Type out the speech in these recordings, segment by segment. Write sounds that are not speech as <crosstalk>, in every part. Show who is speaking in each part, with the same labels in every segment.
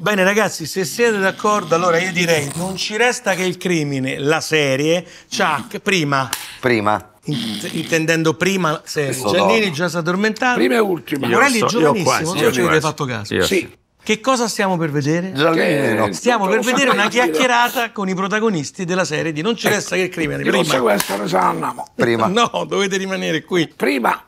Speaker 1: Bene ragazzi, se siete d'accordo, allora io direi non ci resta che il crimine, la serie, Chuck, prima.
Speaker 2: Prima. Int
Speaker 1: intendendo prima serie. Giannini già si è addormentato. Prima e ultima. Morelli è giovanissimo, non ci avete fatto caso. Io sì. Che cosa stiamo per vedere? Giallino. Stiamo per vedere una chiacchierata con i protagonisti della serie di Non ci ecco. resta
Speaker 3: che il crimine. Prima. Non c'è questo, noi andiamo. Prima. <laughs> No, dovete rimanere qui. Prima.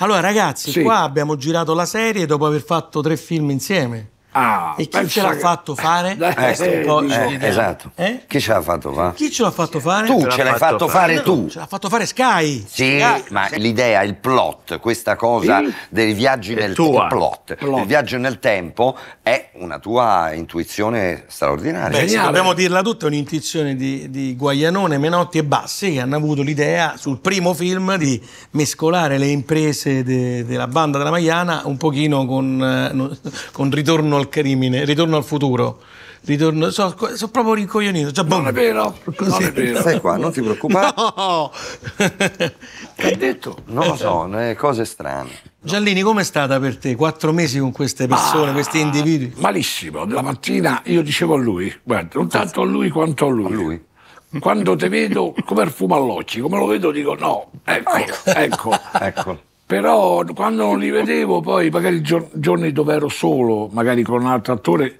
Speaker 1: Allora ragazzi, sì. qua abbiamo girato la serie dopo aver fatto tre film insieme.
Speaker 3: Ah,
Speaker 2: e chi ce l'ha che... fatto
Speaker 1: fare? <laughs> Eh, eh, esatto.
Speaker 2: Eh? Chi ce l'ha fatto fare? Chi
Speaker 1: ce l'ha fatto fare? Tu ce, l'hai fatto, fatto fare, fare tu. ce l'ha fatto fare Sky.
Speaker 2: Sì, Sky. ma l'idea, il plot, questa cosa sì. dei viaggi nel tempo, plot, plot. il viaggio nel tempo è una tua intuizione straordinaria. Beh, sì, dobbiamo
Speaker 1: dirla tutta, è un'intuizione di, di Guaianone, Menotti e Bassi che hanno avuto l'idea sul primo film di mescolare le imprese de, della banda della Maiana un pochino con, eh, <laughs> con ritorno al col crimine, ritorno al futuro. Ritorno, sono so proprio rincoglionito. Cioè, non boom. è vero, Così. non è vero. Stai qua, non ti
Speaker 2: preoccupare. <laughs> No! Che detto? Non lo so, cose strane.
Speaker 1: Giallini, com'è stata per te? Quattro mesi
Speaker 3: con queste persone, ah, questi individui? Malissimo. La mattina io dicevo a lui,
Speaker 2: guarda, non tanto
Speaker 3: a lui quanto a lui. A lui quando te vedo come il all'occhio, come lo vedo dico no, ecco, ecco, ecco. ecco. Però quando non li vedevo, poi magari gio- giorni dove ero solo, magari con un altro attore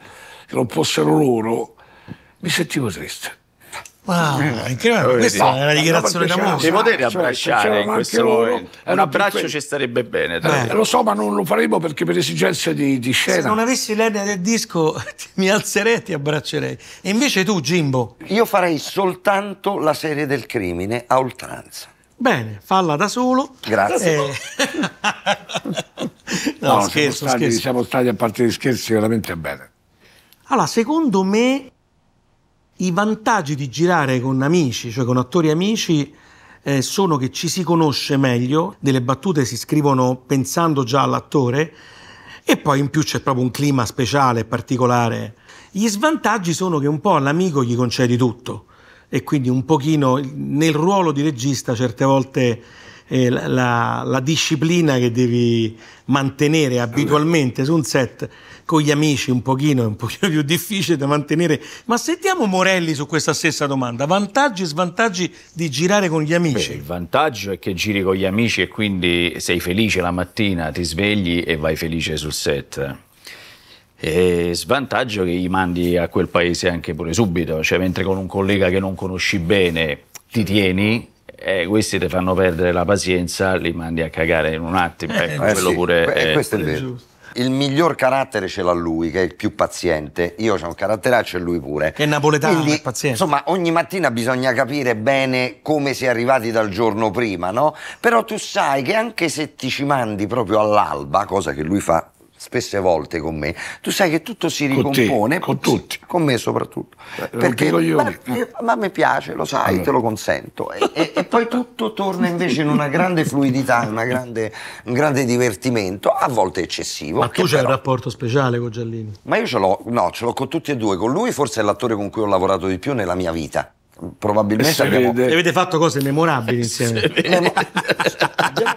Speaker 3: che non fossero loro, mi sentivo triste. Wow, eh, incredibile. questa è una dichiarazione d'amore. Ci potete cioè, abbracciare cioè, in questo momento? Un abbraccio ci
Speaker 4: starebbe bene. Eh, lo
Speaker 3: so, ma non lo faremo perché per esigenze
Speaker 2: di, di scena. Se non avessi l'ernia del disco, <laughs> mi alzerei e ti abbraccerei. E invece tu, Jimbo? Io farei soltanto la serie del crimine a oltranza.
Speaker 1: Bene, falla da solo. Grazie. Eh... <laughs> no, no, scherzo, siamo stati, scherzo.
Speaker 3: Siamo stati a parte di scherzi veramente bene.
Speaker 1: Allora, secondo me i vantaggi di girare con amici, cioè con attori amici, eh, sono che ci si conosce meglio, delle battute si scrivono pensando già all'attore e poi in più c'è proprio un clima speciale, particolare. Gli svantaggi sono che un po' all'amico gli concedi tutto e quindi un pochino nel ruolo di regista certe volte eh, la, la, disciplina che devi mantenere abitualmente su un set con gli amici un pochino è un pochino più difficile da mantenere. Ma sentiamo Morelli su questa stessa domanda. Vantaggi e svantaggi di girare con gli amici? Beh, il
Speaker 4: vantaggio è che giri con gli amici e quindi sei felice la mattina, ti svegli e vai felice sul set eh, svantaggio che gli mandi a quel paese anche pure subito, cioè mentre con un collega che non conosci bene ti tieni, eh, questi ti fanno perdere la pazienza, li mandi a cagare in un attimo. Eh, ecco, eh, quello sì, pure eh, è, questo è vero.
Speaker 2: Il miglior carattere ce l'ha lui, che è il più paziente. Io ho un caratteraccio e lui pure. È napoletano, Quindi, è paziente. Insomma, ogni mattina bisogna capire bene come si è arrivati dal giorno prima, no? Però tu sai che anche se ti ci mandi proprio all'alba, cosa che lui fa spesse volte con me, tu sai che tutto si ricompone. Con, te, con tutti. Con me soprattutto. Eh, perché, io. Eh, ma, ma mi piace, lo sai, allora. te lo consento. E, e, e, poi tutto torna invece in una grande fluidità, una grande, un grande divertimento, a volte eccessivo. Ma tu c'hai un
Speaker 1: rapporto speciale con Giallini?
Speaker 2: Ma io ce l'ho, no, ce l'ho con tutti e due. Con lui forse è l'attore con cui ho lavorato di più nella mia vita probabilmente abbiamo... avete
Speaker 1: fatto cose memorabili insieme <laughs>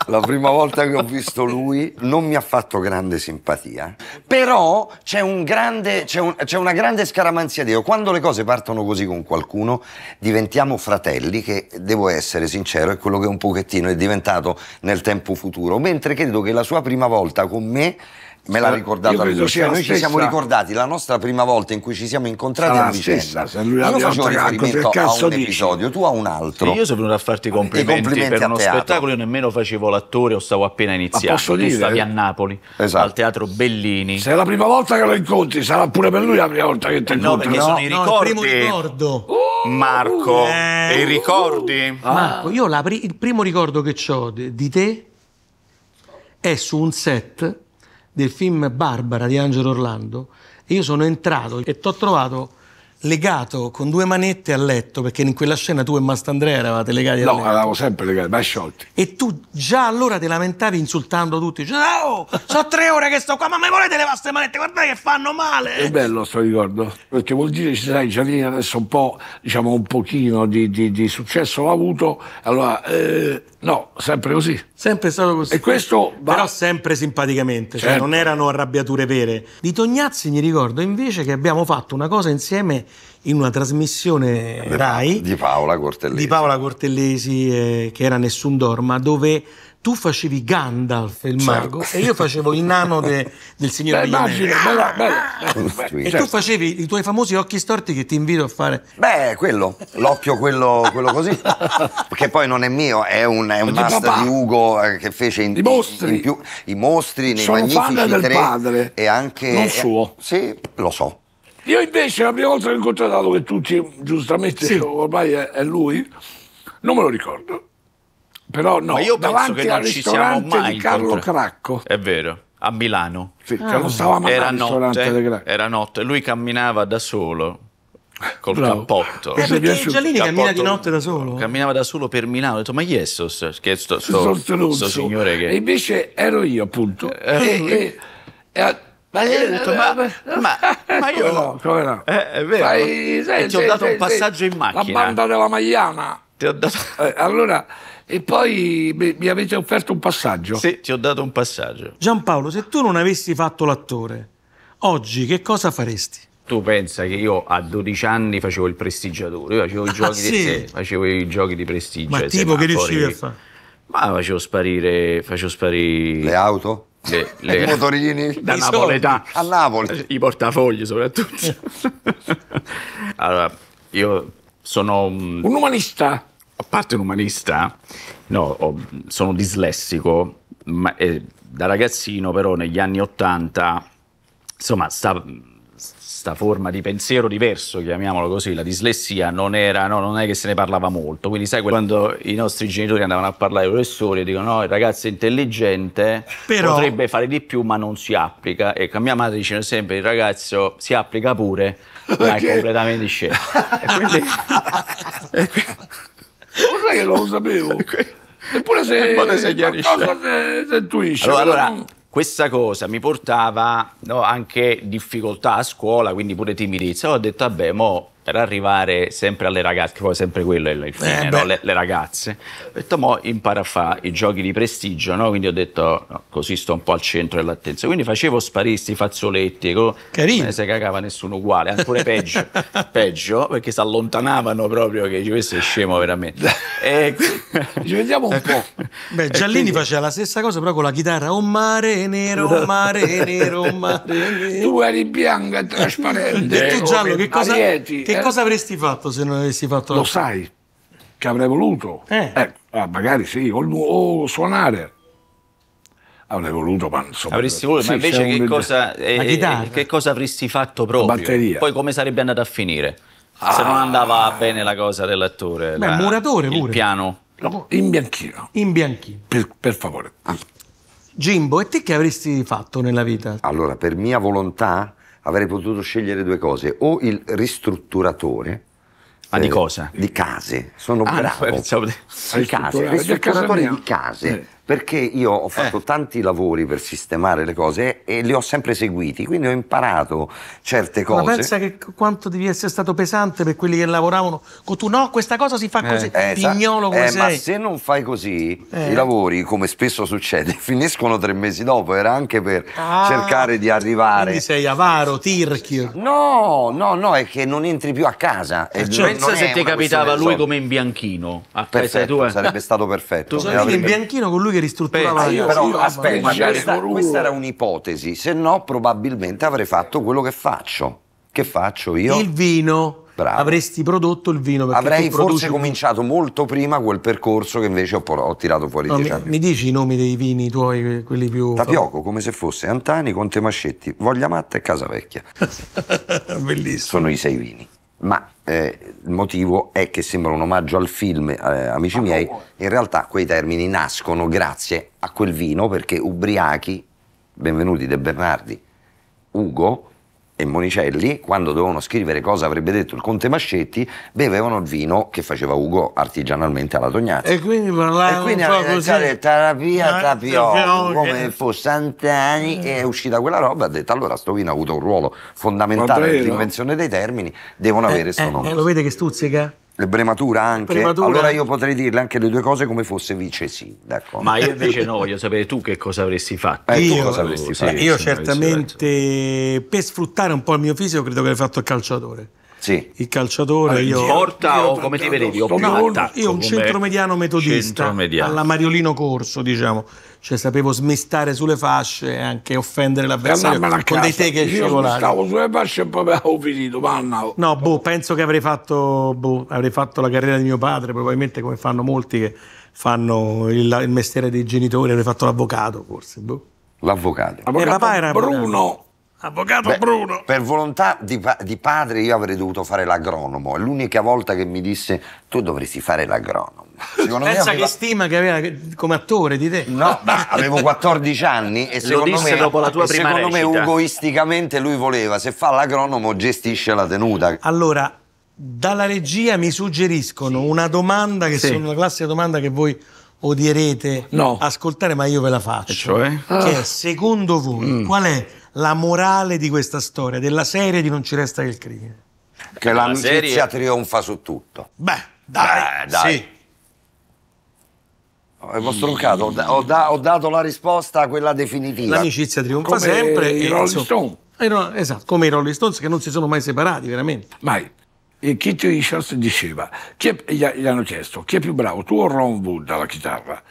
Speaker 2: la prima volta che ho visto lui non mi ha fatto grande simpatia però c'è un un, una grande scaramanzia Dio quando le cose partono così con qualcuno diventiamo fratelli che devo essere sincero è quello che un pochettino è diventato nel tempo futuro mentre credo che la sua prima volta con me Me l'ha ricordato lui. Cioè, noi ci siamo ricordati la nostra prima volta in cui ci siamo incontrati a vicenda. Stessa, io facevo riferimento a un dici. episodio, tu a un altro. io sono venuto a farti i complimenti, complimenti per uno teatro. spettacolo,
Speaker 4: io nemmeno facevo l'attore o stavo appena iniziando. Posso dire? Tu stavi a Napoli, esatto. al teatro Bellini. Se è la prima volta
Speaker 3: che lo incontri, sarà pure per lui la prima volta che ti incontri. No, perché no, sono i ricordi. No, il primo
Speaker 1: ricordo.
Speaker 4: Uh, Marco, eh, i ricordi? Ah. Marco,
Speaker 1: io pri il primo ricordo che ho di te è su un set del film Barbara di Angelo Orlando e io sono entrato e ti ho trovato legato con due manette a letto, perché in quella scena tu e Mastandrea eravate legati no, a letto. No, eravamo
Speaker 3: sempre legati, ma sciolti.
Speaker 1: E tu già allora ti lamentavi insultando tutti, dicevi, oh, sono tre ore che sto qua, ma mi volete le vostre manette, guardate che fanno male. È
Speaker 3: bello sto ricordo, perché vuol dire, ci sai, Giannini adesso un po', diciamo, un pochino di, di, di successo l'ha avuto, allora... Eh, No, sempre così.
Speaker 1: Sempre stato così. E questo va... Però sempre simpaticamente, cioè certo. cioè non
Speaker 3: erano arrabbiature
Speaker 1: vere. Di Tognazzi mi ricordo invece che abbiamo fatto una cosa insieme in una trasmissione eh,
Speaker 2: Rai. Di Paola Cortellesi. Di Paola
Speaker 1: Cortellesi, eh, che era Nessun Dorma, dove tu facevi Gandalf il certo. mago certo. e io facevo il nano de, del signor Beh, immagine, bella, bella. E certo. tu facevi i tuoi famosi occhi storti che ti invito a fare.
Speaker 2: Beh, quello, l'occhio quello, quello così, <laughs> che poi non è mio, è un, è un master papà. di Ugo eh, che fece in, I mostri. In più i mostri nei Sono magnifici del tre padre, e anche non suo. Eh, sì, lo so.
Speaker 3: Io invece la prima volta che ho incontrato che tutti giustamente sì. ormai è, è lui, non me lo ricordo
Speaker 4: però no, Ma io penso che non ci siamo mai di Carlo incontra- Cracco. È vero, a Milano. Sì, ah. non stavamo era al ristorante notte, Era notte, lui camminava da solo col Bravo. cappotto. E eh, perché Giallini cappotto, cammina di notte da solo? Camminava da solo per Milano, ho detto ma chi è sto, sto, sto, sto signore che... E invece
Speaker 3: ero io appunto. Eh, e, eh, ma io eh, detto, ma, ma, ma io come no, come no. Eh, è vero. Fai, sei, e ti sei, ho dato sei, un passaggio in macchina. La banda della Magliana. Ti ho dato... allora e poi
Speaker 4: beh, mi avete offerto un passaggio. Sì, ti ho dato un passaggio.
Speaker 1: Giampaolo, se tu non avessi fatto l'attore, oggi che cosa faresti?
Speaker 4: Tu pensa che io a 12 anni facevo il prestigiatore, io facevo i ah, giochi, sì. di, eh, facevo i giochi di prestigio. Ma tipo che riuscivi a fare? Ma facevo sparire, facevo sparire... Le auto? Le, <laughs> le, <laughs> I motorini da Napoletà a Napoli i portafogli soprattutto <laughs> allora io sono un umanista a parte un umanista, no, sono dislessico, ma, eh, da ragazzino però negli anni Ottanta, insomma, sta, sta forma di pensiero diverso, chiamiamolo così, la dislessia non era, no, non è che se ne parlava molto. Quindi, sai, quando i nostri genitori andavano a parlare ai professori e dicono: No, il ragazzo è intelligente, Però... potrebbe fare di più, ma non si applica. E ecco, mia madre diceva sempre: il ragazzo si applica pure, ma okay. è completamente scelto. e quindi... <laughs>
Speaker 3: Vorrei che non lo sapevo. <laughs> Eppure
Speaker 4: se, eh, <laughs> se se, se intuisce. Allora, allora questa cosa mi portava no, anche difficoltà a scuola, quindi pure timidezza. Ho detto, vabbè, mo per arrivare sempre alle ragazze, che poi sempre quello è il fine, eh no? le, le, ragazze. Ho detto, mo impara a fare i giochi di prestigio, no? Quindi ho detto, no, così sto un po' al centro dell'attenzione. Quindi facevo sparisti, fazzoletti, co- Carino. non se cagava nessuno uguale, ancora peggio, <laughs> peggio, perché si allontanavano proprio, che questo è scemo veramente. <laughs> e, ci vediamo un po'.
Speaker 1: Beh, Giallini quindi... faceva la stessa cosa, però con la chitarra, un oh, mare nero, un mare nero, un
Speaker 3: mare <laughs> nero. Tu eri bianca e trasparente. E tu giallo, che cosa... Arieti, che eh cosa avresti fatto se non avessi fatto? Lo sai che avrei voluto. Eh. eh ah, magari sì, o, o suonare avrei voluto, ma insomma. Avresti voluto, sì, ma invece che cosa, eh, eh
Speaker 4: che cosa, avresti fatto proprio? Batteria. Poi come sarebbe andato a finire? Ah. Se non ah. andava bene la cosa dell'attore. Beh, la, muratore il pure. piano. No, in bianchino.
Speaker 3: In
Speaker 1: bianchino. Per, per favore. Gimbo, e te che avresti fatto nella vita?
Speaker 2: Allora, per mia volontà avrei potuto scegliere due cose, o il ristrutturatore, Ah, di eh, cosa? Di case. Sono ah, bravo. Pensavo di... Di case, ristrutturatore di case. Eh perché io ho fatto eh. tanti lavori per sistemare le cose e li ho sempre seguiti, quindi ho imparato certe cose. Ma pensa
Speaker 1: che quanto devi essere stato pesante per quelli che lavoravano con tu, no, questa cosa si fa eh, così, eh, pignolo così. eh, Ma se
Speaker 2: non fai così, eh. i lavori, come spesso succede, <laughs> finiscono tre mesi dopo, era anche per ah, cercare di arrivare. Quindi sei avaro, tirchio. No, no, no, è che non entri più a casa. Cioè, cioè, pensa se ti capitava lui come in bianchino. A perfetto, casa tua. sarebbe stato perfetto. Tu sarebbe in bianchino con lui che ristrutturava Beh, io, però, sì, aspetta, questa, questa era un'ipotesi, se no probabilmente avrei fatto quello che faccio. Che faccio io? Il vino. Bravo. avresti prodotto il vino perché avrei forse produci... cominciato molto prima quel percorso che invece ho, ho tirato fuori no, mi,
Speaker 1: mi, dici i nomi dei vini tuoi quelli più tapioco
Speaker 2: come se fosse Antani Conte Mascetti Voglia Matta e Casa Vecchia <laughs> bellissimo sono i sei vini ma eh, il motivo è che sembra un omaggio al film, eh, amici ma miei, in realtà quei termini nascono grazie a quel vino perché ubriachi, benvenuti De Bernardi, Ugo, e Monicelli, quando dovevano scrivere cosa avrebbe detto il conte Mascetti, bevevano il vino che faceva Ugo artigianalmente alla Tognata. E quindi parlavano e quindi un così. Tarapia, eh, tapio, come fosse Santani, eh. e è uscita quella roba, e ha detto allora sto vino ha avuto un ruolo fondamentale nell'invenzione dei termini, devono eh, avere questo eh, nome. Eh, lo
Speaker 1: vede che stuzzica?
Speaker 2: Le brematura anche? Brematura. Allora io potrei dirle anche le due cose come fosse vice
Speaker 4: sindaco. Ma io invece no, voglio sapere tu che cosa avresti fatto. Eh, io, cosa avresti eh, fatto? Sì, io
Speaker 1: certamente per sfruttare un po' il mio fisico credo che avrei fatto il calciatore. Sì. Il calciatore io, porta
Speaker 4: io, o come ti vedi? Io, io un centromediano metodista centromediano. alla
Speaker 1: Mariolino Corso, diciamo, cioè sapevo smistare sulle fasce e anche offendere l'avversario con casa. dei te che scivolare. Stavo sulle fasce
Speaker 3: e poi avevo finito,
Speaker 1: No, boh, penso che avrei fatto, boh, avrei fatto la carriera di mio padre, probabilmente come fanno molti che fanno il, il mestiere dei genitori, avrei fatto l'avvocato forse, boh.
Speaker 2: L'avvocato. L'avvocato eh, papà era Bruno. Avvocato. Avvocato Beh, Bruno! Per volontà di, di, padre io avrei dovuto fare l'agronomo. È l'unica volta che mi disse tu dovresti fare l'agronomo.
Speaker 1: Secondo Pensa aveva... che stima che aveva come attore di te. No, avevo 14 anni
Speaker 2: e secondo me, dopo la tua prima secondo me egoisticamente lui voleva, se fa l'agronomo gestisce la tenuta. Allora, dalla
Speaker 1: regia mi suggeriscono sì. una domanda che sì. sono una classica domanda che voi odierete no. ascoltare, ma io ve la faccio. Cioè? Che è, secondo voi, mm. qual è la morale di questa storia, della serie di Non ci resta che il crimine?
Speaker 2: Che l'amicizia serie... trionfa su tutto. Beh, dai, Beh, dai. Sì. Ho stroncato, ho, da, ho, dato la risposta a quella definitiva. L'amicizia trionfa Come sempre. I Rolling Stones.
Speaker 1: Esatto, come i Rolling Stones che non si sono mai separati, veramente.
Speaker 3: Mai. E Kitty Richards diceva, è, gli, hanno chiesto, chi è più bravo, tu o Ron Wood alla chitarra?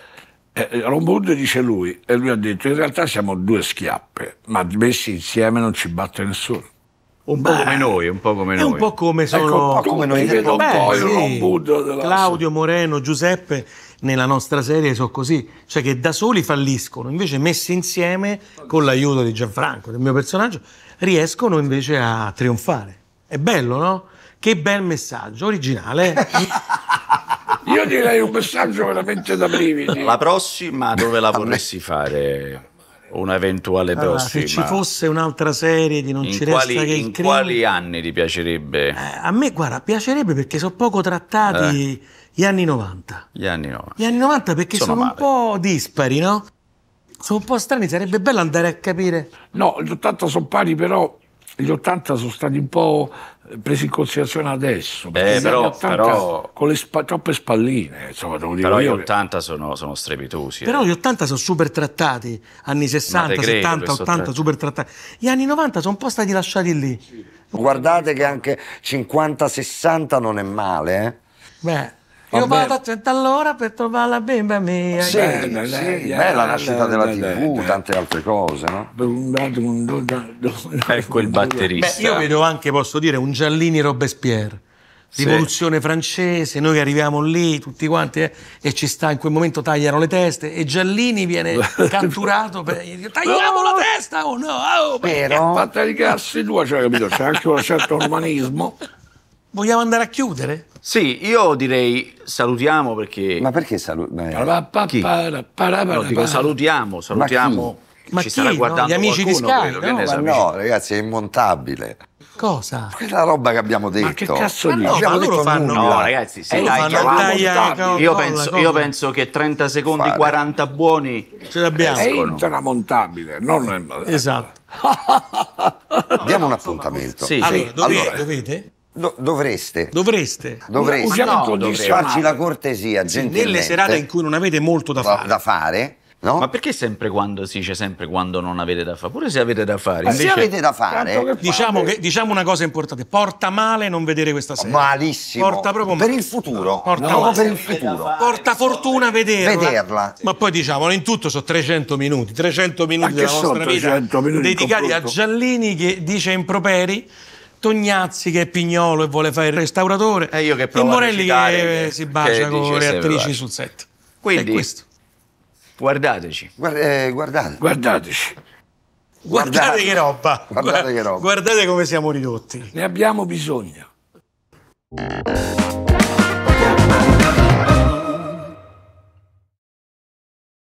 Speaker 3: eh, eh dice lui, e lui ha detto in realtà siamo due schiappe, ma messi insieme non ci batte nessuno. Un Beh, po' come noi, un po' come noi. Ecco, un po' come sono ecco, un po come noi vedo Beh, un po' sì. della...
Speaker 1: Claudio Moreno, Giuseppe nella nostra serie sono così, cioè che da soli falliscono, invece messi insieme con l'aiuto di Gianfranco, del mio personaggio, riescono invece a trionfare. È bello, no? Che bel messaggio originale. <laughs>
Speaker 4: Io direi un messaggio veramente da brividi. La prossima dove la vorresti fare? Un'eventuale allora, prossima. se ci
Speaker 1: fosse un'altra serie di non in ci quali, resta che il In crim...
Speaker 4: quali anni ti piacerebbe? Eh,
Speaker 1: a me, guarda, piacerebbe perché sono poco trattati eh. gli anni 90.
Speaker 4: Gli anni 90.
Speaker 1: Gli anni 90 perché sono, sono un
Speaker 3: po' dispari, no? Sono un po' strani, sarebbe bello andare a capire. No, tanto sono pari, però gli 80 sono stati un po' presi in considerazione adesso. Eh,
Speaker 4: però, però, con le spa, troppe spalline, insomma, devo dire. Però gli 80 che... sono, sono, strepitosi. Però eh. gli
Speaker 1: 80 sono super trattati, anni 60, 70, 80 super trattati. Gli
Speaker 2: anni 90 sono un po' stati lasciati lì. Sì. Guardate che anche 50-60 non è male, eh? Beh io vado a
Speaker 1: 100 all'ora per trovare la bimba mia. Sì, bella, sì, bella, bella nascita
Speaker 2: della TV, tante altre cose, no? Ecco il batterista. Beh, io
Speaker 1: vedo anche, posso dire, un Giallini Robespierre. Rivoluzione sì. francese, noi arriviamo lì tutti quanti eh, e ci sta in quel momento tagliano le teste e
Speaker 3: Giallini
Speaker 1: viene <laughs> catturato per dice,
Speaker 3: tagliamo la testa o oh no? Oh, Però...
Speaker 4: Fatta di cazzi tua, cioè,
Speaker 3: capito? C'è anche un certo umanismo
Speaker 4: Vogliamo andare a chiudere? Sì, io direi salutiamo perché... Ma perché salutiamo? No, dico salutiamo, salutiamo. Ma chi? Ci sarà guardando no? Gli amici qualcuno, di Sky, no? Esami... no,
Speaker 2: ragazzi, è immontabile. Cosa? Quella roba che abbiamo detto. Diciamo ma che cazzo di no, abbiamo detto fanno, nulla. No, ragazzi, sì, eh, dai, dai, dai, eh, io, penso, io
Speaker 4: penso che 30 secondi, Fare. 40 buoni ce l'abbiamo. È
Speaker 3: intramontabile, non è... Esatto.
Speaker 2: <laughs> Diamo un appuntamento. Sì. Allora, dovete? Do dovreste. Dovreste. Dovreste. No, dovreste. Farci la
Speaker 4: cortesia, gentilmente. Nelle serate in
Speaker 2: cui non avete molto da fare. Da
Speaker 4: fare no? Ma perché sempre quando si dice sempre quando non avete da fare? Pure se avete da fare. Invece, se avete da fare, che diciamo, che,
Speaker 1: diciamo, una cosa importante:
Speaker 4: porta male non vedere questa serie. Malissimo.
Speaker 2: Porta proprio male. Per il futuro. Porta, no, per il futuro.
Speaker 1: porta fortuna vederla. vederla. Ma poi diciamo, in tutto sono 300 minuti. 300 minuti Anche della nostra vita dedicati a Giallini che dice improperi Tognazzi che è pignolo e vuole fare il restauratore
Speaker 4: e, eh, io che provo. e Morelli che,
Speaker 2: che si bacia che con le attrici
Speaker 4: sul set. Quindi, è questo. guardateci.
Speaker 2: Guard eh, guardate. Guardateci. Guardate, guardate, che roba. Guardate che roba.
Speaker 1: Guardate come siamo ridotti. Ne abbiamo bisogno.